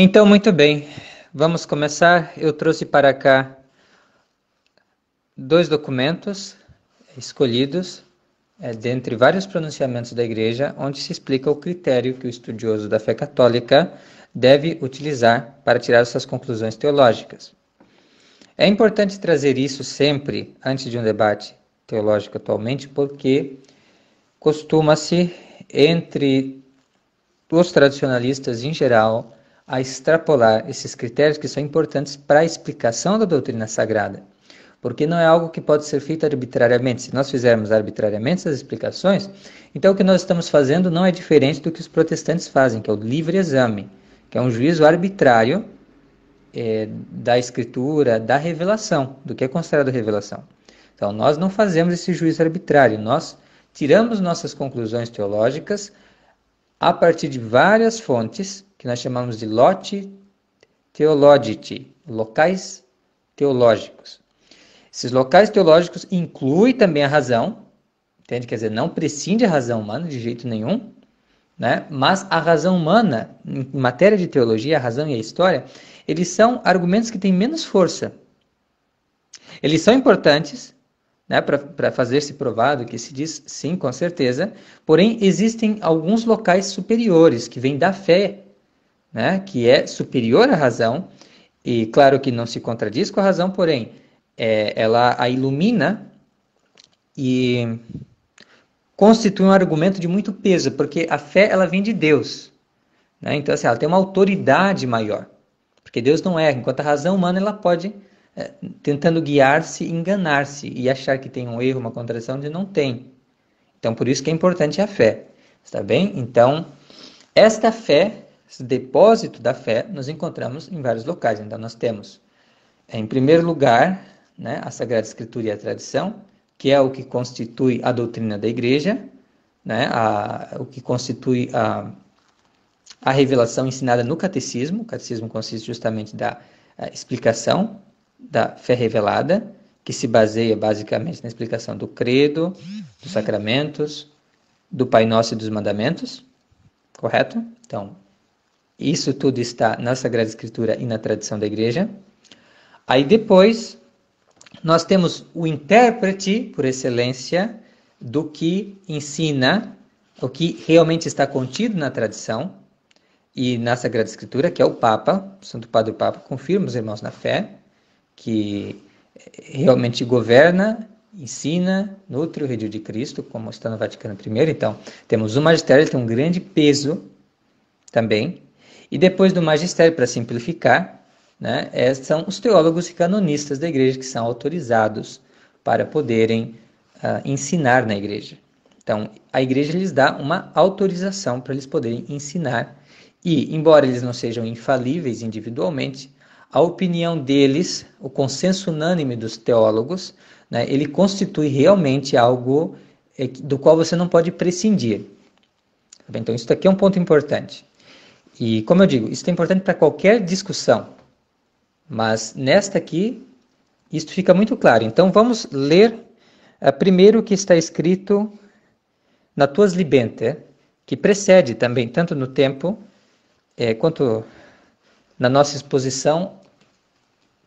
Então, muito bem, vamos começar. Eu trouxe para cá dois documentos escolhidos é, dentre vários pronunciamentos da Igreja, onde se explica o critério que o estudioso da fé católica deve utilizar para tirar suas conclusões teológicas. É importante trazer isso sempre antes de um debate teológico atualmente, porque costuma-se entre os tradicionalistas em geral a extrapolar esses critérios que são importantes para a explicação da doutrina sagrada. Porque não é algo que pode ser feito arbitrariamente. Se nós fizermos arbitrariamente essas explicações, então o que nós estamos fazendo não é diferente do que os protestantes fazem, que é o livre exame, que é um juízo arbitrário é, da escritura, da revelação, do que é considerado revelação. Então, nós não fazemos esse juízo arbitrário, nós tiramos nossas conclusões teológicas a partir de várias fontes, que nós chamamos de lote theologici, locais teológicos. Esses locais teológicos incluem também a razão, entende? Quer dizer, não prescinde a razão humana de jeito nenhum, né? mas a razão humana, em matéria de teologia, a razão e a história, eles são argumentos que têm menos força. Eles são importantes, né, para fazer-se provado que se diz sim, com certeza. Porém, existem alguns locais superiores que vêm da fé, né, que é superior à razão, e claro que não se contradiz com a razão, porém, é, ela a ilumina e constitui um argumento de muito peso, porque a fé ela vem de Deus. Né? Então, assim, ela tem uma autoridade maior, porque Deus não erra, enquanto a razão humana ela pode é, tentando guiar-se, enganar-se e achar que tem um erro, uma contradição, onde não tem. Então, por isso que é importante a fé. Está bem? Então, esta fé, esse depósito da fé, nós encontramos em vários locais. Então, nós temos, é, em primeiro lugar, né, a Sagrada Escritura e a tradição, que é o que constitui a doutrina da Igreja, né, a, o que constitui a, a revelação ensinada no catecismo. O catecismo consiste justamente da é, explicação da fé revelada, que se baseia basicamente na explicação do credo, dos sacramentos, do Pai Nosso e dos mandamentos, correto? Então, isso tudo está na Sagrada Escritura e na tradição da igreja. Aí depois, nós temos o intérprete por excelência do que ensina, o que realmente está contido na tradição e na Sagrada Escritura, que é o Papa, o Santo Padre Papa, confirma os irmãos na fé que realmente governa, ensina, nutre o redil de Cristo, como está no Vaticano I. Então, temos o magistério, ele tem um grande peso também. E depois do magistério, para simplificar, né, é, são os teólogos e canonistas da igreja que são autorizados para poderem uh, ensinar na igreja. Então, a igreja lhes dá uma autorização para eles poderem ensinar. E, embora eles não sejam infalíveis individualmente, a opinião deles, o consenso unânime dos teólogos, né, ele constitui realmente algo é, do qual você não pode prescindir. Tá então, isso aqui é um ponto importante. E, como eu digo, isso é importante para qualquer discussão, mas nesta aqui, isso fica muito claro. Então, vamos ler eh, primeiro o que está escrito na Tuas Libente, que precede também, tanto no tempo eh, quanto na nossa exposição,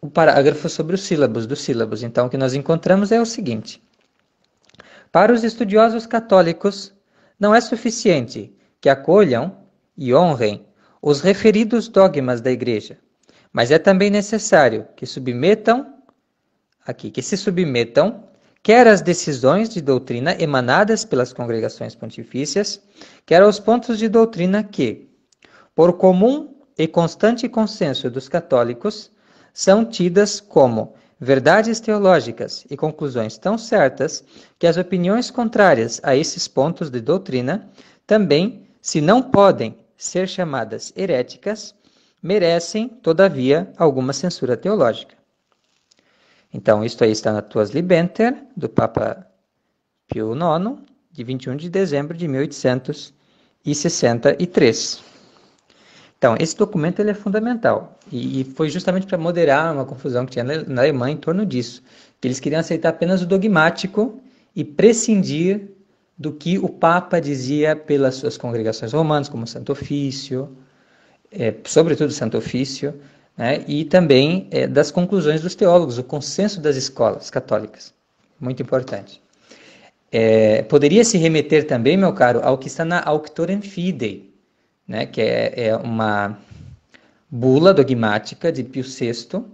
o parágrafo sobre os sílabos, dos sílabos. Então, o que nós encontramos é o seguinte: Para os estudiosos católicos, não é suficiente que acolham e honrem os referidos dogmas da Igreja, mas é também necessário que submetam aqui, que se submetam quer às decisões de doutrina emanadas pelas congregações pontifícias, quer aos pontos de doutrina que, por comum e constante consenso dos católicos, são tidas como verdades teológicas e conclusões tão certas que as opiniões contrárias a esses pontos de doutrina também, se não podem ser chamadas heréticas, merecem, todavia, alguma censura teológica. Então, isto aí está na Tuas Libenter, do Papa Pio IX, de 21 de dezembro de 1863. Então, esse documento ele é fundamental e, foi justamente para moderar uma confusão que tinha na Alemanha em torno disso, que eles queriam aceitar apenas o dogmático e prescindir do que o Papa dizia pelas suas congregações romanas, como Santo Ofício, é, sobretudo Santo Ofício, né, e também é, das conclusões dos teólogos, o consenso das escolas católicas, muito importante. É, poderia se remeter também, meu caro, ao que está na Auctorem Fidei, né, que é, é uma bula dogmática de Pio VI,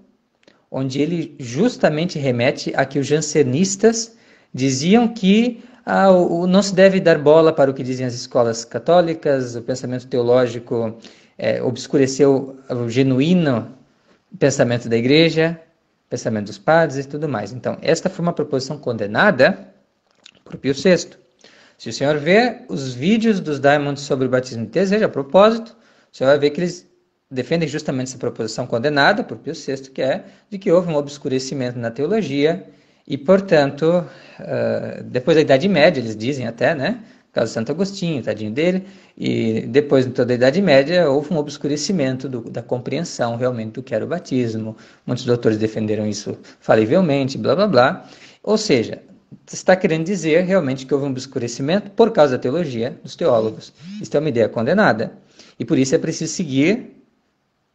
onde ele justamente remete a que os jansenistas diziam que ah, o, não se deve dar bola para o que dizem as escolas católicas, o pensamento teológico é, obscureceu o genuíno pensamento da igreja, pensamento dos padres e tudo mais. Então, esta foi uma proposição condenada por Pio VI. Se o senhor vê os vídeos dos Diamonds sobre o batismo de desejo a propósito, o senhor vai ver que eles defendem justamente essa proposição condenada por Pio VI, que é de que houve um obscurecimento na teologia e, portanto, ah, depois da Idade Média, eles dizem até, né? Por causa Santo Agostinho, tadinho dele, e depois, em toda a Idade Média, houve um obscurecimento do, da compreensão realmente do que era o batismo. Muitos doutores defenderam isso falivelmente, blá blá blá. Ou seja, está querendo dizer realmente que houve um obscurecimento por causa da teologia dos teólogos. Isso é uma ideia condenada. E por isso é preciso seguir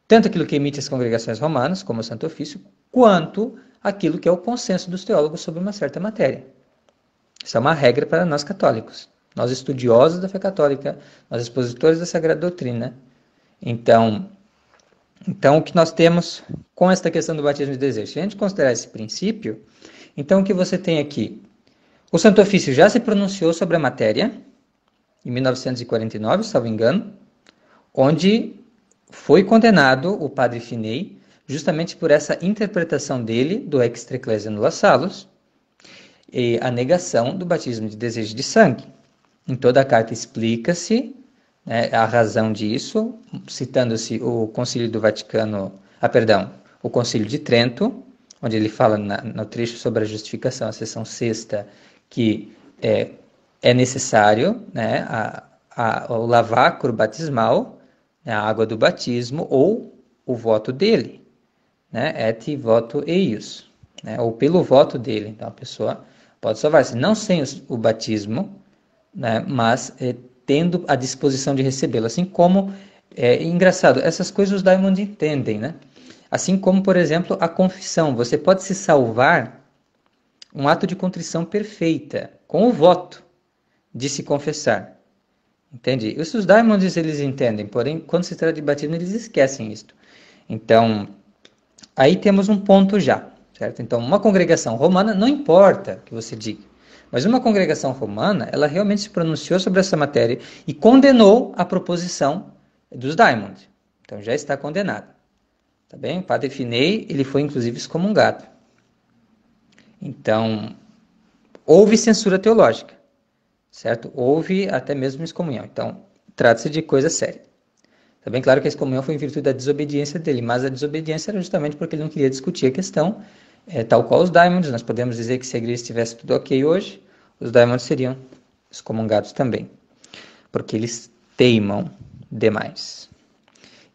tanto aquilo que emite as congregações romanas, como o Santo Ofício, quanto aquilo que é o consenso dos teólogos sobre uma certa matéria. Isso é uma regra para nós católicos, nós estudiosos da fé católica, nós expositores da Sagrada Doutrina. Então, então o que nós temos com esta questão do batismo de desejo? Se a gente considerar esse princípio, então, o que você tem aqui? O Santo Ofício já se pronunciou sobre a matéria, em 1949, salvo engano, onde foi condenado o padre Finei, justamente por essa interpretação dele do Extra Ecclesia Nulla Salus e a negação do batismo de desejo de sangue. Em toda a carta explica-se né, a razão disso, citando-se o Concílio do Vaticano, ah, perdão, o Concílio de Trento, onde ele fala na, no trecho sobre a justificação, a sessão sexta, que é, é necessário né, a, a, o lavacro batismal, né, a água do batismo, ou o voto dele, né, et voto eius, né, ou pelo voto dele. Então, a pessoa pode salvar-se, não sem o, o batismo, né, mas é, tendo a disposição de recebê-lo. Assim como, é engraçado, essas coisas os Diamond entendem, né? Assim como, por exemplo, a confissão. Você pode se salvar um ato de contrição perfeita com o voto de se confessar. Entende? os Diamonds eles entendem, porém, quando se trata de batismo, eles esquecem isto. Então, aí temos um ponto já, certo? Então, uma congregação romana, não importa o que você diga, mas uma congregação romana, ela realmente se pronunciou sobre essa matéria e condenou a proposição dos Diamonds. Então, já está condenada. Tá bem? O padre Finei, ele foi inclusive excomungado. Então, houve censura teológica, certo? Houve até mesmo excomunhão. Então, trata-se de coisa séria. Está bem claro que a excomunhão foi em virtude da desobediência dele, mas a desobediência era justamente porque ele não queria discutir a questão, é, tal qual os Diamonds. Nós podemos dizer que se a igreja estivesse tudo ok hoje, os Diamonds seriam excomungados também, porque eles teimam demais.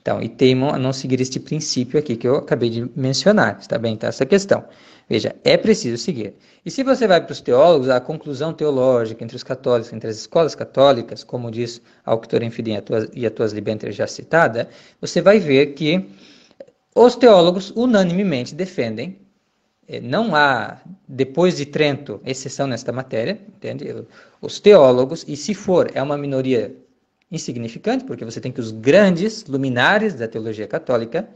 Então, e temam a não seguir este princípio aqui que eu acabei de mencionar, está bem? Então, essa questão. Veja, é preciso seguir. E se você vai para os teólogos, a conclusão teológica entre os católicos, entre as escolas católicas, como diz Octora Enfidem e a Tuas Libenter já citada, você vai ver que os teólogos unanimemente defendem, eh, não há, depois de Trento, exceção nesta matéria, entende? Os teólogos, e se for, é uma minoria insignificante, porque você tem que os grandes luminares da teologia católica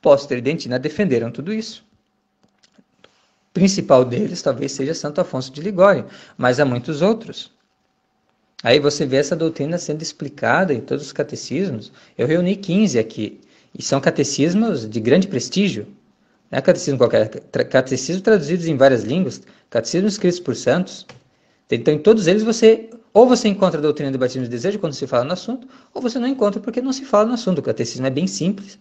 pós-tridentina defenderam tudo isso. O principal deles talvez seja Santo Afonso de Ligório, mas há muitos outros. Aí você vê essa doutrina sendo explicada em todos os catecismos. Eu reuni 15 aqui, e são catecismos de grande prestígio. Não é catecismo qualquer, catecismos traduzidos em várias línguas, catecismos escritos por santos. Então, em todos eles você ou você encontra a doutrina do batismo de desejo quando se fala no assunto, ou você não encontra porque não se fala no assunto. O catecismo é bem simples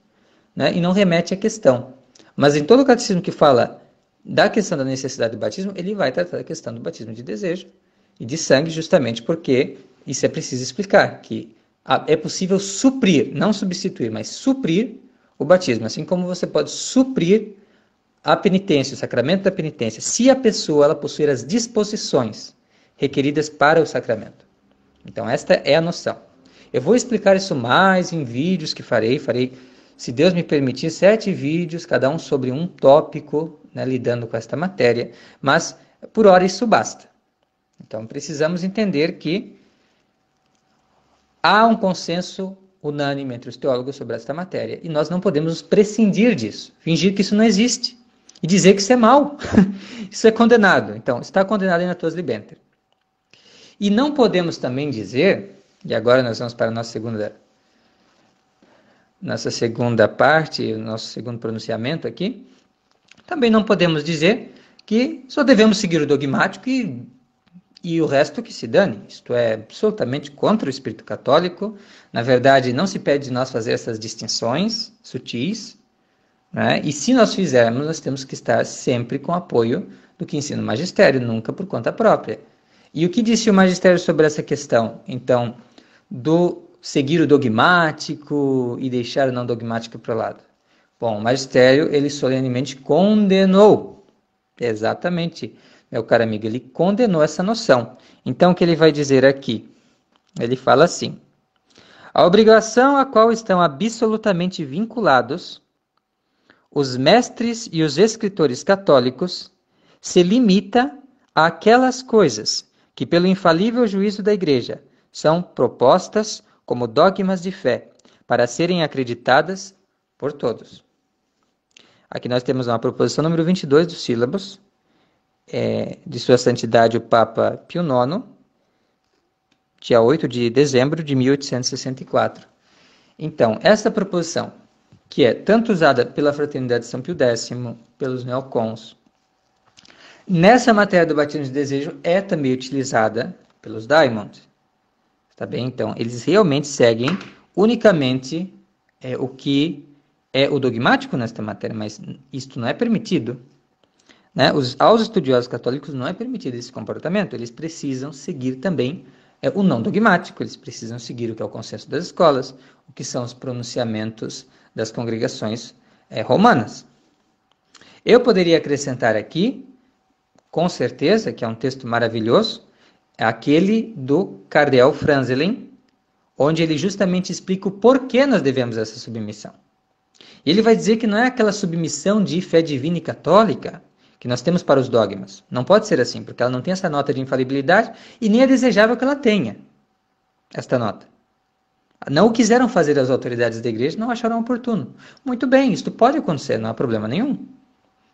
né, e não remete à questão. Mas em todo o catecismo que fala da questão da necessidade do batismo, ele vai tratar da questão do batismo de desejo e de sangue, justamente porque isso é preciso explicar, que é possível suprir, não substituir, mas suprir o batismo, assim como você pode suprir a penitência, o sacramento da penitência, se a pessoa ela possuir as disposições requeridas para o sacramento. Então, esta é a noção. Eu vou explicar isso mais em vídeos que farei, farei, se Deus me permitir, sete vídeos, cada um sobre um tópico, né, lidando com esta matéria, mas por hora isso basta. Então, precisamos entender que há um consenso unânime entre os teólogos sobre esta matéria. E nós não podemos prescindir disso, fingir que isso não existe e dizer que isso é mal. isso é condenado. Então, está condenado em Natos Libenter. E não podemos também dizer, e agora nós vamos para a nossa segunda nossa segunda parte, nosso segundo pronunciamento aqui, também não podemos dizer que só devemos seguir o dogmático e, e o resto que se dane. Isto é absolutamente contra o espírito católico. Na verdade, não se pede de nós fazer essas distinções sutis. Né? E se nós fizermos, nós temos que estar sempre com apoio do que ensina o magistério, nunca por conta própria. E o que disse o magistério sobre essa questão, então, do seguir o dogmático e deixar o não dogmático para o lado? Bom, o magistério, ele solenemente condenou, exatamente, meu caro amigo, ele condenou essa noção. Então, o que ele vai dizer aqui? Ele fala assim, a obrigação a qual estão absolutamente vinculados os mestres e os escritores católicos se limita àquelas coisas que, pelo infalível juízo da Igreja, são propostas como dogmas de fé, para serem acreditadas por todos. Aqui nós temos uma proposição número 22 do sílabos, é, de Sua Santidade o Papa Pio IX, dia 8 de dezembro de 1864. Então, esta proposição, que é tanto usada pela Fraternidade São Pio X, pelos neocons, Nessa matéria do batismo de desejo é também utilizada pelos Diamond, Tá bem? Então, eles realmente seguem unicamente é, o que é o dogmático nesta matéria, mas isto não é permitido. Né? Os, aos estudiosos católicos não é permitido esse comportamento, eles precisam seguir também é, o não dogmático, eles precisam seguir o que é o consenso das escolas, o que são os pronunciamentos das congregações é, romanas. Eu poderia acrescentar aqui com certeza, que é um texto maravilhoso, é aquele do Karel Franzelen, onde ele justamente explica o porquê nós devemos essa submissão. Ele vai dizer que não é aquela submissão de fé divina e católica que nós temos para os dogmas. Não pode ser assim, porque ela não tem essa nota de infalibilidade e nem é desejável que ela tenha esta nota. Não o quiseram fazer as autoridades da igreja, não acharam oportuno. Muito bem, isto pode acontecer, não há problema nenhum.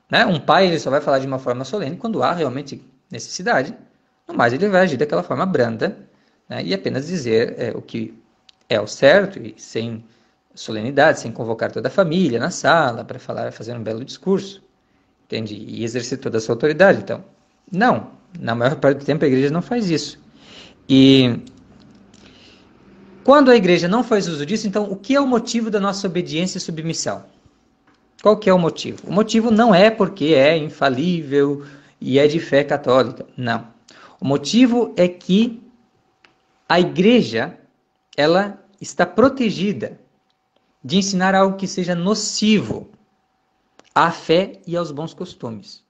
Né? Um pai ele só vai falar de uma forma solene quando há realmente necessidade. No mais, ele vai agir daquela forma branda né? e apenas dizer é, o que é o certo e sem solenidade, sem convocar toda a família na sala para falar, fazer um belo discurso, entende? E exercer toda a sua autoridade. Então, não, na maior parte do tempo a igreja não faz isso. E quando a igreja não faz uso disso, então o que é o motivo da nossa obediência e submissão? Qual que é o motivo? O motivo não é porque é infalível e é de fé católica. Não. O motivo é que a igreja ela está protegida de ensinar algo que seja nocivo à fé e aos bons costumes.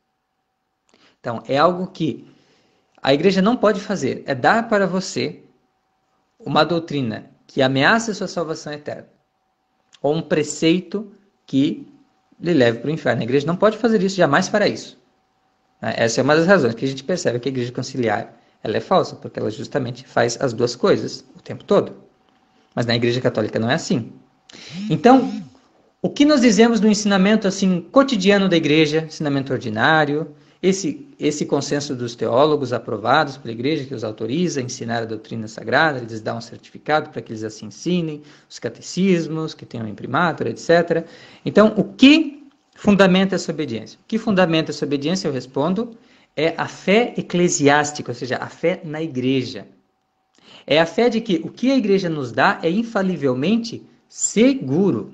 Então, é algo que a igreja não pode fazer, é dar para você uma doutrina que ameaça a sua salvação eterna, ou um preceito que lhe leve para o inferno. A igreja não pode fazer isso, jamais fará isso. Né? Essa é uma das razões que a gente percebe que a igreja conciliar ela é falsa, porque ela justamente faz as duas coisas o tempo todo. Mas na igreja católica não é assim. Então, o que nós dizemos no ensinamento assim cotidiano da igreja, ensinamento ordinário, esse, esse consenso dos teólogos aprovados pela igreja que os autoriza a ensinar a doutrina sagrada, eles dão um certificado para que eles assim ensinem, os catecismos que tenham imprimatura, etc. Então, o que fundamenta essa obediência? O que fundamenta essa obediência, eu respondo, é a fé eclesiástica, ou seja, a fé na igreja. É a fé de que o que a igreja nos dá é infalivelmente seguro.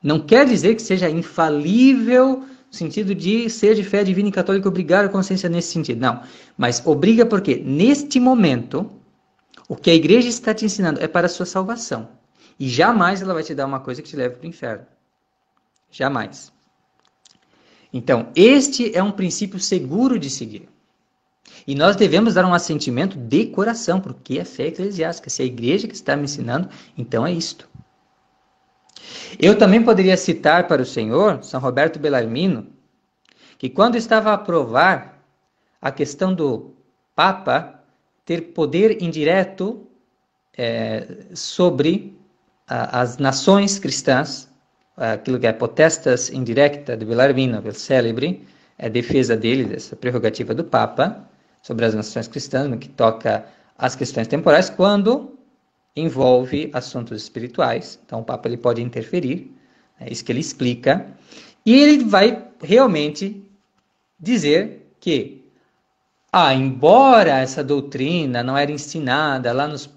Não quer dizer que seja infalível no sentido de ser de fé divina e católica obrigar a consciência nesse sentido. Não. Mas obriga porque, neste momento, o que a igreja está te ensinando é para a sua salvação. E jamais ela vai te dar uma coisa que te leve para o inferno. Jamais. Então, este é um princípio seguro de seguir. E nós devemos dar um assentimento de coração, porque é fé eclesiástica. Se é a igreja que está me ensinando, então é isto. Eu também poderia citar para o senhor São Roberto Bellarmino, que quando estava a aprovar a questão do Papa ter poder indireto é, sobre a, as nações cristãs, aquilo que é potestas indirecta de Bellarmino, o célebre, é defesa dele, dessa prerrogativa do Papa sobre as nações cristãs, no que toca às questões temporais, quando envolve assuntos espirituais, então o Papa ele pode interferir, né? é isso que ele explica, e ele vai realmente dizer que, ah, embora essa doutrina não era ensinada lá nos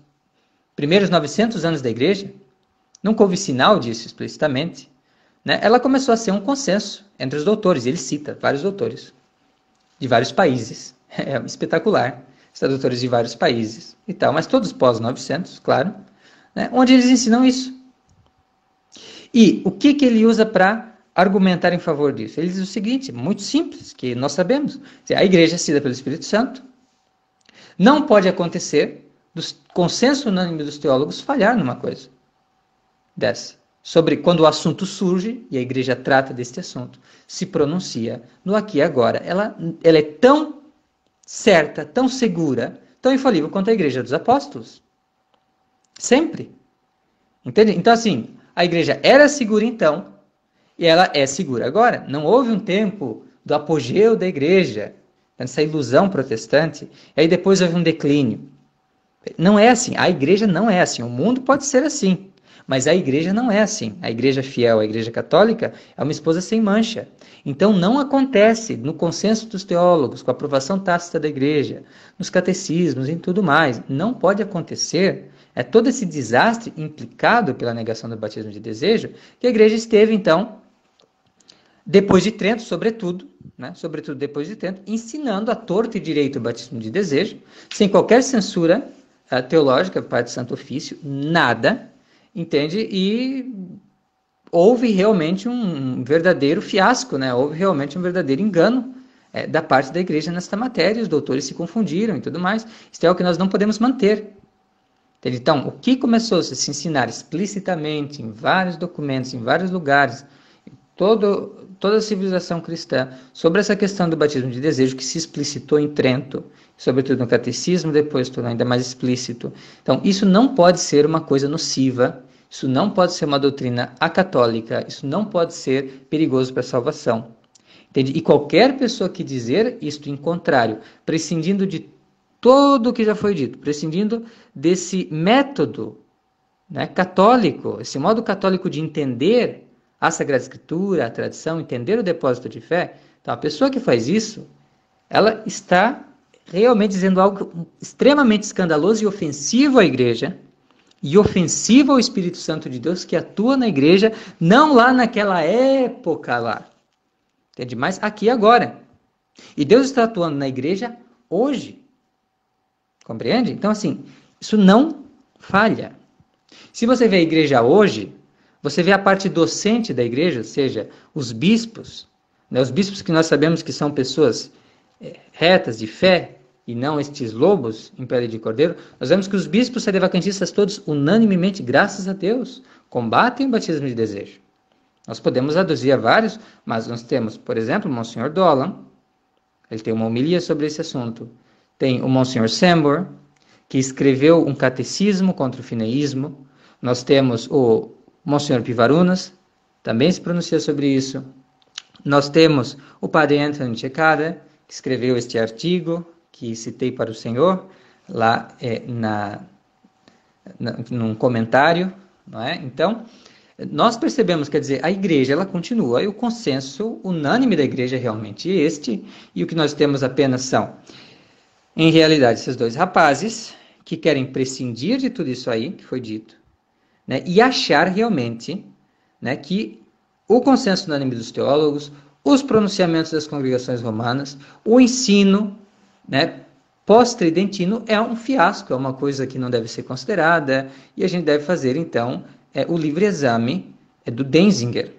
primeiros 900 anos da Igreja, nunca houve sinal disso explicitamente, né? ela começou a ser um consenso entre os doutores, ele cita vários doutores de vários países, é espetacular os tradutores de vários países e tal, mas todos pós-900, claro, né, onde eles ensinam isso. E o que, que ele usa para argumentar em favor disso? Ele diz o seguinte, muito simples, que nós sabemos. A igreja é sida pelo Espírito Santo. Não pode acontecer do consenso unânime dos teólogos falhar numa coisa dessa. Sobre quando o assunto surge, e a igreja trata deste assunto, se pronuncia no aqui e agora. Ela, ela é tão certa, tão segura, tão infalível quanto a Igreja dos Apóstolos. Sempre. Entende? Então, assim, a Igreja era segura então, e ela é segura agora. Não houve um tempo do apogeu da Igreja, dessa ilusão protestante, e aí depois houve um declínio. Não é assim. A Igreja não é assim. O mundo pode ser assim. Mas a igreja não é assim. A igreja fiel, a igreja católica, é uma esposa sem mancha. Então não acontece no consenso dos teólogos, com a aprovação tácita da igreja, nos catecismos e tudo mais. Não pode acontecer é todo esse desastre implicado pela negação do batismo de desejo que a igreja esteve, então, depois de Trento, sobretudo, né, sobretudo depois de Trento, ensinando a torto e direito o batismo de desejo, sem qualquer censura eh, teológica parte do Santo Ofício, nada, entende? E houve realmente um verdadeiro fiasco, né? Houve realmente um verdadeiro engano é, da parte da igreja nesta matéria. Os doutores se confundiram e tudo mais. Isso é o que nós não podemos manter. Entende? Então, o que começou a se ensinar explicitamente em vários documentos, em vários lugares, todo toda a civilização cristã sobre essa questão do batismo de desejo que se explicitou em Trento, sobretudo no catecismo, depois tornou ainda mais explícito. Então, isso não pode ser uma coisa nociva, isso não pode ser uma doutrina acatólica, isso não pode ser perigoso para a salvação. Entende? E qualquer pessoa que dizer isto em contrário, prescindindo de todo o que já foi dito, prescindindo desse método né, católico, esse modo católico de entender a Sagrada Escritura, a tradição, entender o depósito de fé, então a pessoa que faz isso, ela está realmente dizendo algo extremamente escandaloso e ofensivo à igreja e ofensivo ao Espírito Santo de Deus que atua na igreja, não lá naquela época lá. Entende? Mas aqui agora. E Deus está atuando na igreja hoje. Compreende? Então, assim, isso não falha. Se você vê a igreja hoje, você vê a parte docente da igreja, ou seja, os bispos, né, os bispos que nós sabemos que são pessoas eh, retas de fé e não estes lobos em pele de cordeiro, nós vemos que os bispos sedevacantistas todos unanimemente, graças a Deus, combatem o batismo de desejo. Nós podemos aduzir a vários, mas nós temos, por exemplo, o Monsenhor Dolan, ele tem uma homilia sobre esse assunto. Tem o Monsenhor Sambor, que escreveu um catecismo contra o fineísmo. Nós temos o Monsenhor Pivarunas também se pronunciou sobre isso. Nós temos o padre Anthony Checada, que escreveu este artigo que citei para o senhor, lá é, na, na, num comentário. Não é? Então, nós percebemos, quer dizer, a igreja ela continua e o consenso unânime da igreja é realmente este, e o que nós temos apenas são, em realidade, esses dois rapazes que querem prescindir de tudo isso aí que foi dito né, e achar realmente né, que o consenso unânime dos teólogos, os pronunciamentos das congregações romanas, o ensino né, pós-tridentino é um fiasco, é uma coisa que não deve ser considerada, e a gente deve fazer, então, é, o livre-exame é do Denzinger.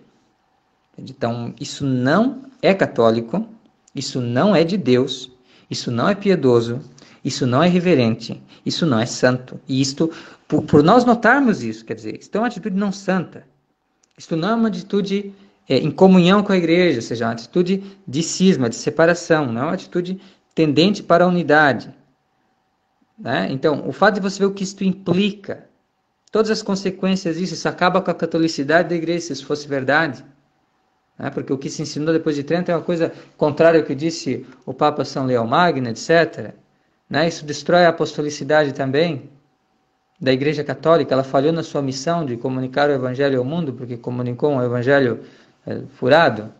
Então, isso não é católico, isso não é de Deus, isso não é piedoso, isso não é reverente, isso não é santo. E isto, por, por nós notarmos isso, quer dizer, isto é uma atitude não santa. Isto não é uma atitude é, em comunhão com a igreja, ou seja, é uma atitude de cisma, de separação, não é uma atitude tendente para a unidade. Né? Então, o fato de você ver o que isto implica, todas as consequências disso, isso acaba com a catolicidade da igreja, se isso fosse verdade. Né? Porque o que se ensinou depois de Trento é uma coisa contrária ao que disse o Papa São Leão Magno, etc. Né? Isso destrói a apostolicidade também da Igreja Católica. Ela falhou na sua missão de comunicar o Evangelho ao mundo, porque comunicou um Evangelho é, furado,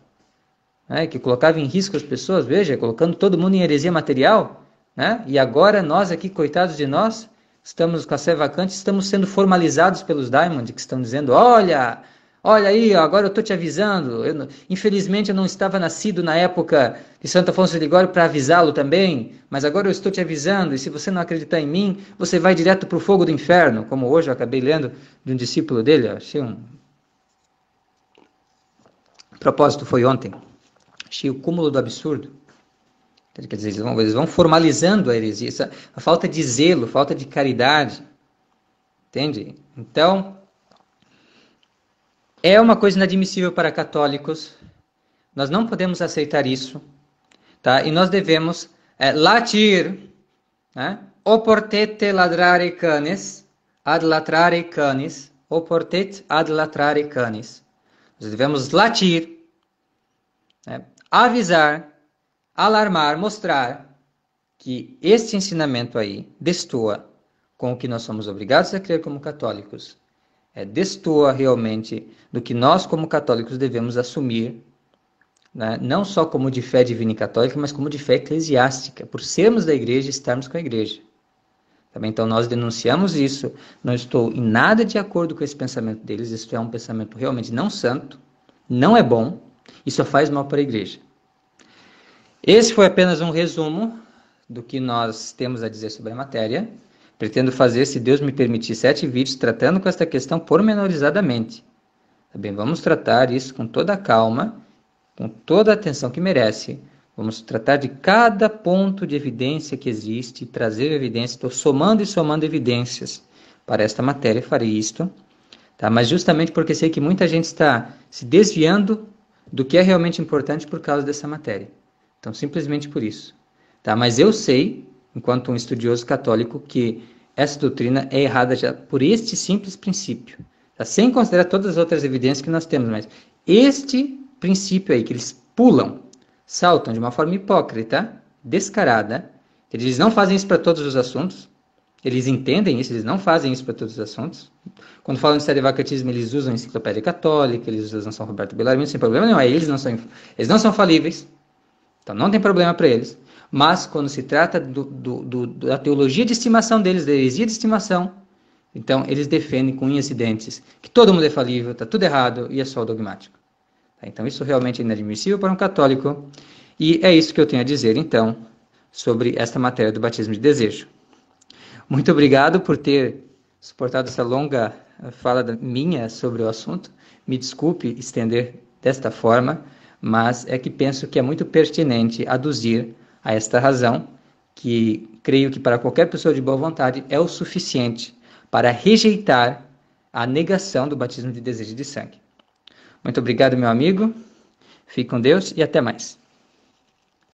né? que colocava em risco as pessoas, veja, colocando todo mundo em heresia material. Né? E agora nós aqui, coitados de nós, estamos com a sé vacante, estamos sendo formalizados pelos Diamond, que estão dizendo, olha, Olha aí, agora eu estou te avisando. Eu, infelizmente eu não estava nascido na época de Santo Afonso de Ligório para avisá-lo também, mas agora eu estou te avisando, e se você não acreditar em mim, você vai direto para o fogo do inferno, como hoje eu acabei lendo de um discípulo dele, achei um. O propósito foi ontem. Achei o cúmulo do absurdo. Quer dizer, eles vão, eles vão formalizando a heresia, essa, a falta de zelo, falta de caridade. Entende? Então, é uma coisa inadmissível para católicos. Nós não podemos aceitar isso, tá? E nós devemos é, latir, né? Oportete ladrare canes, ad latrare canes, oportet ad latrare canes. Nós devemos latir, né? avisar, alarmar, mostrar que este ensinamento aí destoa com o que nós somos obrigados a crer como católicos é, destoa realmente do que nós, como católicos, devemos assumir, né? não só como de fé divina e católica, mas como de fé eclesiástica, por sermos da igreja e estarmos com a igreja. Também, então, nós denunciamos isso. Não estou em nada de acordo com esse pensamento deles. Isso é um pensamento realmente não santo, não é bom e só faz mal para a igreja. Esse foi apenas um resumo do que nós temos a dizer sobre a matéria. Pretendo fazer, se Deus me permitir, sete vídeos tratando com esta questão pormenorizadamente. Tá bem? Vamos tratar isso com toda a calma, com toda a atenção que merece. Vamos tratar de cada ponto de evidência que existe, trazer evidência. Estou somando e somando evidências para esta matéria, farei isto. Tá? Mas justamente porque sei que muita gente está se desviando do que é realmente importante por causa dessa matéria. Então, simplesmente por isso. Tá? Mas eu sei enquanto um estudioso católico, que essa doutrina é errada já por este simples princípio, tá? sem considerar todas as outras evidências que nós temos, mas este princípio aí que eles pulam, saltam de uma forma hipócrita, descarada. Eles não fazem isso para todos os assuntos. Eles entendem isso, eles não fazem isso para todos os assuntos. Quando falam de vacatismo, eles usam a enciclopédia católica, eles usam São Roberto Bellarmino, sem problema nenhum. Aí eles não são, eles não são falíveis. Então não tem problema para eles. Mas quando se trata do, do, do, da teologia de estimação deles, da heresia de estimação, então eles defendem com unhas e dentes que todo mundo é falível, está tudo errado e é só o dogmático. Tá, então isso realmente é inadmissível para um católico. E é isso que eu tenho a dizer, então, sobre esta matéria do batismo de desejo. Muito obrigado por ter suportado essa longa eh, fala minha sobre o assunto. Me desculpe estender desta forma, mas é que penso que é muito pertinente aduzir a esta razão, que creio que para qualquer pessoa de boa vontade é o suficiente para rejeitar a negação do batismo de desejo de sangue. Muito obrigado, meu amigo. Fique com Deus e até mais.